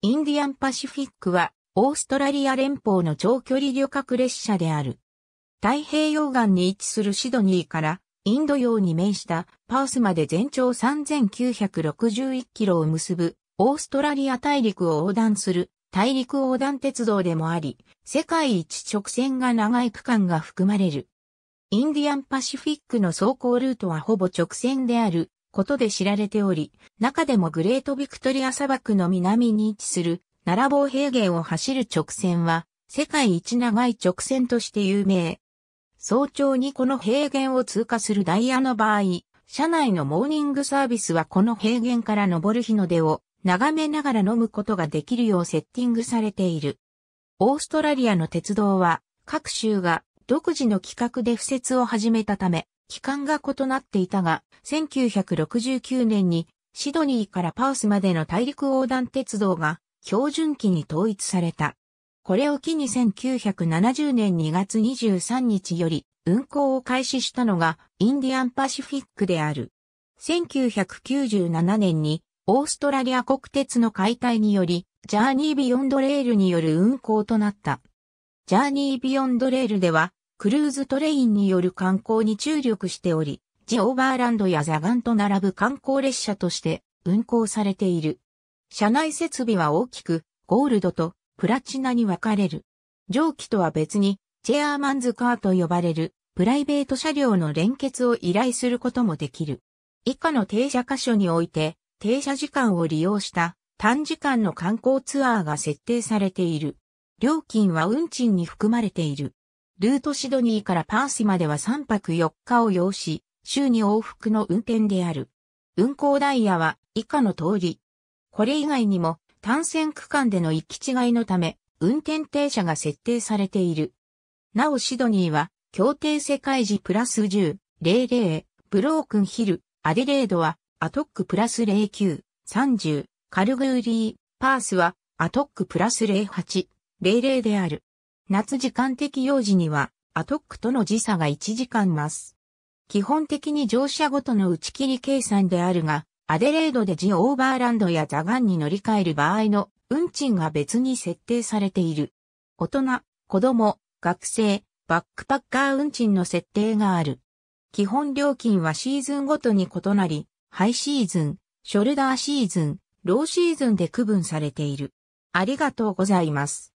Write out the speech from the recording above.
インディアンパシフィックは、オーストラリア連邦の長距離旅客列車である。太平洋岸に位置するシドニーから、インド洋に面したパースまで全長3961キロを結ぶ、オーストラリア大陸を横断する、大陸横断鉄道でもあり、世界一直線が長い区間が含まれる。インディアンパシフィックの走行ルートはほぼ直線であることで知られており、中でもグレートビクトリア砂漠の南に位置する奈良坊平原を走る直線は、世界一長い直線として有名。早朝にこの平原を通過するダイヤの場合、車内のモーニングサービスはこの平原から登る日の出を眺めながら飲むことができるようセッティングされている。オーストラリアの鉄道は各州が独自の規格で付設を始めたため、期間が異なっていたが、1969年にシドニーからパースまでの大陸横断鉄道が標準期に統一された。これを機に1970年2月23日より運行を開始したのがインディアンパシフィックである。1997年にオーストラリア国鉄の解体によりジャーニービヨンドレールによる運行となった。ジャーニービヨンドレールではクルーズトレインによる観光に注力しており、ジオーバーランドやザガンと並ぶ観光列車として運行されている。車内設備は大きく、ゴールドとプラチナに分かれる。蒸気とは別に、チェアーマンズカーと呼ばれる、プライベート車両の連結を依頼することもできる。以下の停車箇所において、停車時間を利用した短時間の観光ツアーが設定されている。料金は運賃に含まれている。ルートシドニーからパースまでは3泊4日を要し、週に往復の運転である。運行ダイヤは以下の通り。これ以外にも単線区間での行き違いのため、運転停車が設定されている。なおシドニーは、協定世界時プラス10、00、ブロークンヒル、アデレードは、アトックプラス09、30、カルグーリー、パースは、アトックプラス08、00である。夏時間的用事には、アトックとの時差が1時間ます。基本的に乗車ごとの打ち切り計算であるが、アデレードでジオーバーランドやザガンに乗り換える場合の運賃が別に設定されている。大人、子供、学生、バックパッカー運賃の設定がある。基本料金はシーズンごとに異なり、ハイシーズン、ショルダーシーズン、ローシーズンで区分されている。ありがとうございます。